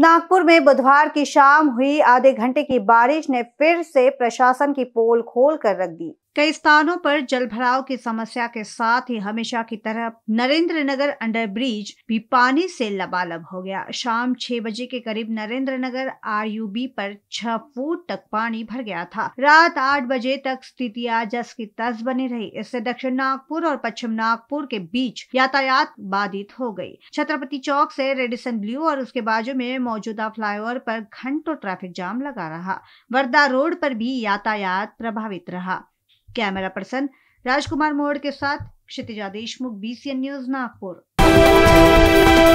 नागपुर में बुधवार की शाम हुई आधे घंटे की बारिश ने फिर से प्रशासन की पोल खोल कर रख दी कई स्थानों पर जलभराव की समस्या के साथ ही हमेशा की तरह नरेंद्र नगर अंडर ब्रिज भी पानी से लबालब हो गया शाम छह बजे के करीब Narendra Nagar R U B पर छह फुट तक पानी भर गया था रात आठ बजे तक स्थिति जस की तस बनी रही इससे दक्षिण नागपुर और पश्चिम नागपुर के बीच यातायात बाधित हो गयी छत्रपति चौक से रेडिसन ब्लू और उसके बाजू में मौजूदा फ्लाईओवर पर घंटों ट्रैफिक जाम लगा रहा वर्दा रोड पर भी यातायात प्रभावित रहा कैमरा पर्सन राजकुमार मोहड़ के साथ क्षितिजा देशमुख बीसीएन न्यूज नागपुर